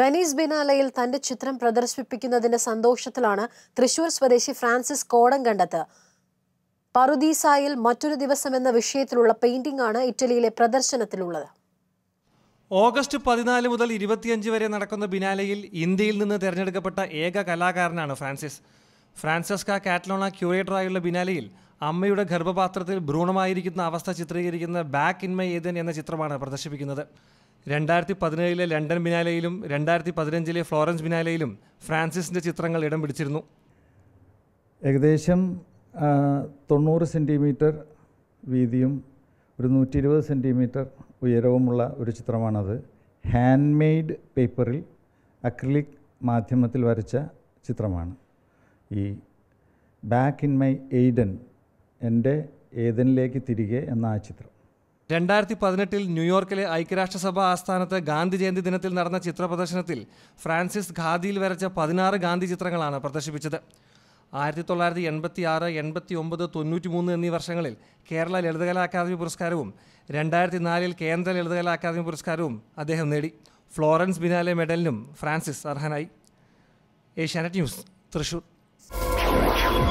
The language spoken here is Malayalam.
വെനീസ് ബിനാലയിൽ തന്റെ ചിത്രം പ്രദർശിപ്പിക്കുന്നതിന്റെ സന്തോഷത്തിലാണ് തൃശൂർ സ്വദേശി ഫ്രാൻസിസ് കണ്ടത് പറുദീസായിൽ മറ്റൊരു ദിവസം എന്ന വിഷയത്തിലുള്ള പെയിന്റിംഗ് ആണ് ഇറ്റലിയിലെ പ്രദർശനത്തിലുള്ളത് ഓഗസ്റ്റ് പതിനാല് മുതൽ ഇരുപത്തിയഞ്ച് വരെ നടക്കുന്ന ബിനാലയിൽ ഇന്ത്യയിൽ നിന്ന് തിരഞ്ഞെടുക്കപ്പെട്ട ഏക കലാകാരനാണ് ഫ്രാൻസിസ് ഫ്രാൻസിസ്ക ക്യൂറേറ്റർ ക്യൂറേറ്ററായുള്ള ബിനാലയിൽ അമ്മയുടെ ഗർഭപാത്രത്തിൽ ഭ്രൂണമായിരിക്കുന്ന അവസ്ഥ ചിത്രീകരിക്കുന്ന ബാക്ക് ഇൻ മൈ ഏതൻ എന്ന ചിത്രമാണ് പ്രദർശിപ്പിക്കുന്നത് രണ്ടായിരത്തി പതിനേഴിലെ ലണ്ടൻ ബിനാലയിലും രണ്ടായിരത്തി പതിനഞ്ചിലെ ഫ്ലോറൻസ് ബിനാലയിലും ഫ്രാൻസിസിൻ്റെ ചിത്രങ്ങൾ ഇടം പിടിച്ചിരുന്നു ഏകദേശം തൊണ്ണൂറ് സെൻറ്റിമീറ്റർ വീതിയും ഒരു നൂറ്റി ഇരുപത് സെൻറ്റിമീറ്റർ ഉയരവുമുള്ള ഒരു ചിത്രമാണത് ഹാൻഡ് മെയ്ഡ് പേപ്പറിൽ അക്രിലിക് മാധ്യമത്തിൽ വരച്ച ചിത്രമാണ് ഈ ബാക്ക് ഇൻ മൈ എയ്ഡൻ എൻ്റെ ഏതനിലേക്ക് തിരികെ എന്ന ആ ചിത്രം രണ്ടായിരത്തി പതിനെട്ടിൽ ന്യൂയോർക്കിലെ ഐക്യരാഷ്ട്രസഭ ആസ്ഥാനത്ത് ഗാന്ധി ജയന്തി ദിനത്തിൽ നടന്ന ചിത്ര പ്രദർശനത്തിൽ ഫ്രാൻസിസ് ഖാദിയിൽ വരച്ച പതിനാറ് ഗാന്ധി ചിത്രങ്ങളാണ് പ്രദർശിപ്പിച്ചത് ആയിരത്തി തൊള്ളായിരത്തി എൺപത്തി ആറ് എൺപത്തി ഒമ്പത് തൊണ്ണൂറ്റി മൂന്ന് എന്നീ വർഷങ്ങളിൽ കേരള ലളിതകലാ അക്കാദമി പുരസ്കാരവും രണ്ടായിരത്തി നാലിൽ കേന്ദ്ര ലളിതകലാ അക്കാദമി പുരസ്കാരവും അദ്ദേഹം നേടി ഫ്ലോറൻസ് ബിനാലെ മെഡലിനും ഫ്രാൻസിസ് അർഹനായി ഏഷ്യാനെറ്റ് ന്യൂസ് തൃശൂർ